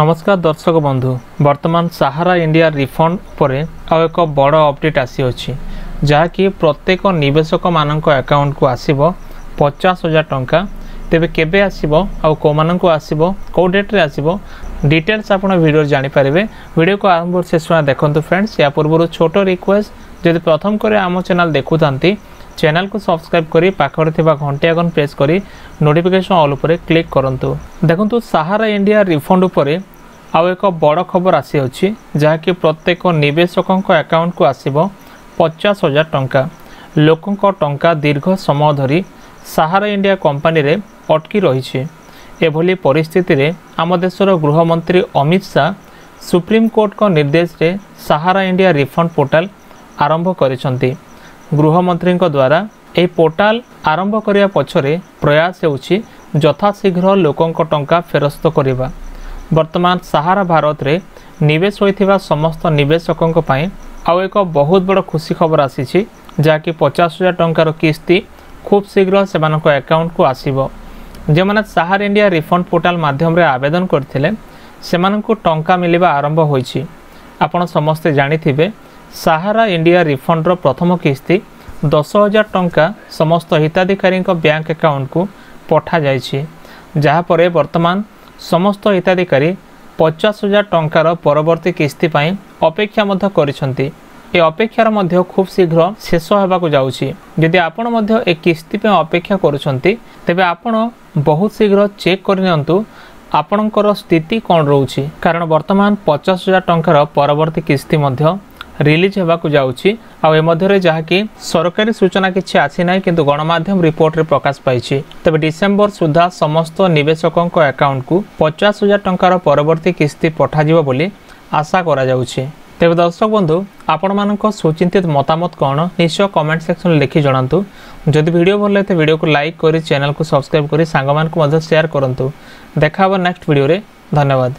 নমস্কার দর্শক বন্ধু বর্ତ୍ତমান ସାହାରା ଇଣ୍ଡିଆ ରିଫଣ୍ଡ ଉପରେ ଆଉ ଏକ ବଡ଼ ଅପଡ଼େଟ୍ ଆସିଅଛି ଯାହାକି ପ୍ରତ୍ୟେକ ନିବେଶକମାନଙ୍କ ଆକାଉଣ୍ଟକୁ ଆସିବ ପଚାଶ ହଜାର ଟଙ୍କା ତେବେ କେବେ ଆସିବ ଆଉ କେଉଁମାନଙ୍କୁ ଆସିବ କେଉଁ ଡେଟ୍ରେ ଆସିବ ଡିଟେଲ୍ସ ଆପଣ ଭିଡ଼ିଓରେ ଜାଣିପାରିବେ ଭିଡ଼ିଓକୁ ଆରମ୍ଭରୁ ଶେଷ ଦେଖନ୍ତୁ ଫ୍ରେଣ୍ଡସ୍ ଏହା ପୂର୍ବରୁ ଛୋଟ ରିକ୍ୱେଷ୍ଟ ଯଦି ପ୍ରଥମ କରି ଆମ ଚ୍ୟାନେଲ୍ ଦେଖୁଥାନ୍ତି ଚ୍ୟାନେଲ୍କୁ ସବସ୍କ୍ରାଇବ୍ କରି ପାଖରେ ଥିବା ଘଣ୍ଟି ଆଇକନ୍ ପ୍ରେସ୍ କରି ନୋଟିଫିକେସନ୍ ଅଲ୍ ଉପରେ କ୍ଲିକ୍ କରନ୍ତୁ ଦେଖନ୍ତୁ ସାହାରା ଇଣ୍ଡିଆ ରିଫଣ୍ଡ ଉପରେ ଆଉ ଏକ ବଡ଼ ଖବର ଆସିଅଛି ଯାହାକି ପ୍ରତ୍ୟେକ ନିବେଶକଙ୍କ ଆକାଉଣ୍ଟକୁ ଆସିବ ପଚାଶ ହଜାର ଟଙ୍କା ଲୋକଙ୍କ ଟଙ୍କା ଦୀର୍ଘ ସମୟ ଧରି ସାହାରା ଇଣ୍ଡିଆ କମ୍ପାନୀରେ ଅଟକି ରହିଛି ଏଭଳି ପରିସ୍ଥିତିରେ ଆମ ଦେଶର ଗୃହମନ୍ତ୍ରୀ ଅମିତ ଶାହା ସୁପ୍ରିମକୋର୍ଟଙ୍କ ନିର୍ଦ୍ଦେଶରେ ସାହାରା ଇଣ୍ଡିଆ ରିଫଣ୍ଡ ପୋର୍ଟାଲ ଆରମ୍ଭ କରିଛନ୍ତି ଗୃହମନ୍ତ୍ରୀଙ୍କ ଦ୍ୱାରା ଏହି ପୋର୍ଟାଲ ଆରମ୍ଭ କରିବା ପଛରେ ପ୍ରୟାସ ହେଉଛି ଯଥାଶୀଘ୍ର ଲୋକଙ୍କ ଟଙ୍କା ଫେରସ୍ତ କରିବା ବର୍ତ୍ତମାନ ସାହାରା ଭାରତରେ ନିବେଶ ହୋଇଥିବା ସମସ୍ତ ନିବେଶକଙ୍କ ପାଇଁ ଆଉ ଏକ ବହୁତ ବଡ଼ ଖୁସି ଖବର ଆସିଛି ଯାହାକି ପଚାଶ ହଜାର ଟଙ୍କାର କିସ୍ତି ଖୁବ୍ ଶୀଘ୍ର ସେମାନଙ୍କ ଆକାଉଣ୍ଟକୁ ଆସିବ ଯେଉଁମାନେ ସାହାର ଇଣ୍ଡିଆ ରିଫଣ୍ଡ ପୋର୍ଟାଲ ମାଧ୍ୟମରେ ଆବେଦନ କରିଥିଲେ ସେମାନଙ୍କୁ ଟଙ୍କା ମିଳିବା ଆରମ୍ଭ ହୋଇଛି ଆପଣ ସମସ୍ତେ ଜାଣିଥିବେ ସାହାରା ଇଣ୍ଡିଆ ରିଫଣ୍ଡର ପ୍ରଥମ କିସ୍ତି ଦଶ ହଜାର ଟଙ୍କା ସମସ୍ତ ହିତାଧିକାରୀଙ୍କ ବ୍ୟାଙ୍କ ଆକାଉଣ୍ଟକୁ ପଠାଯାଇଛି ଯାହାପରେ ବର୍ତ୍ତମାନ ସମସ୍ତ ହିତାଧିକାରୀ ପଚାଶ ହଜାର ଟଙ୍କାର ପରବର୍ତ୍ତୀ କିସ୍ତି ପାଇଁ ଅପେକ୍ଷା ମଧ୍ୟ କରିଛନ୍ତି ଏ ଅପେକ୍ଷାର ମଧ୍ୟ ଖୁବ୍ ଶୀଘ୍ର ଶେଷ ହେବାକୁ ଯାଉଛି ଯଦି ଆପଣ ମଧ୍ୟ ଏ କିସ୍ତି ପାଇଁ ଅପେକ୍ଷା କରୁଛନ୍ତି ତେବେ ଆପଣ ବହୁତ ଶୀଘ୍ର ଚେକ୍ କରିନିଅନ୍ତୁ ଆପଣଙ୍କର ସ୍ଥିତି କ'ଣ ରହୁଛି କାରଣ ବର୍ତ୍ତମାନ ପଚାଶ ହଜାର ଟଙ୍କାର ପରବର୍ତ୍ତୀ କିସ୍ତି ମଧ୍ୟ ରିଲିଜ୍ ହେବାକୁ ଯାଉଛି ଆଉ ଏ ମଧ୍ୟରେ ଯାହାକି ସରକାରୀ ସୂଚନା କିଛି ଆସିନାହିଁ କିନ୍ତୁ ଗଣମାଧ୍ୟମ ରିପୋର୍ଟରେ ପ୍ରକାଶ ପାଇଛି ତେବେ ଡିସେମ୍ବର ସୁଦ୍ଧା ସମସ୍ତ ନିବେଶକଙ୍କ ଆକାଉଣ୍ଟକୁ ପଚାଶ ହଜାର ଟଙ୍କାର ପରବର୍ତ୍ତୀ କିସ୍ତି ପଠାଯିବ ବୋଲି ଆଶା କରାଯାଉଛି ତେବେ ଦର୍ଶକ ବନ୍ଧୁ ଆପଣମାନଙ୍କ ସୁଚିନ୍ତିତ ମତାମତ କ'ଣ ନିଶ୍ଚୟ କମେଣ୍ଟ ସେକ୍ସନରେ ଲେଖି ଜଣାନ୍ତୁ ଯଦି ଭିଡ଼ିଓ ଭଲ ଲାଗିଥାଏ ଭିଡ଼ିଓକୁ ଲାଇକ୍ କରି ଚ୍ୟାନେଲକୁ ସବସ୍କ୍ରାଇବ୍ କରି ସାଙ୍ଗମାନଙ୍କୁ ମଧ୍ୟ ସେୟାର କରନ୍ତୁ ଦେଖା ହେବ ନେକ୍ସଟ ଭିଡ଼ିଓରେ ଧନ୍ୟବାଦ